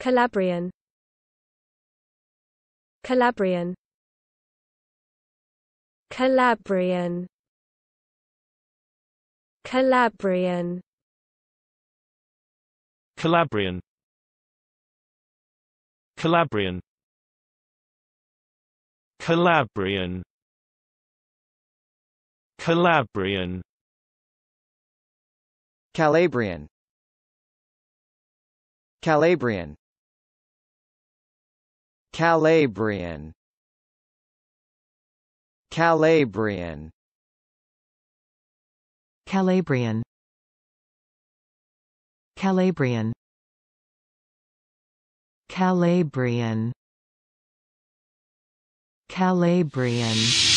Calabrian Calabrian Calabrian Calabrian Calabrian Calabrian Calabrian Calabrian Calabrian Calabrian Calabrian Calabrian Calabrian Calabrian Calabrian Calabrian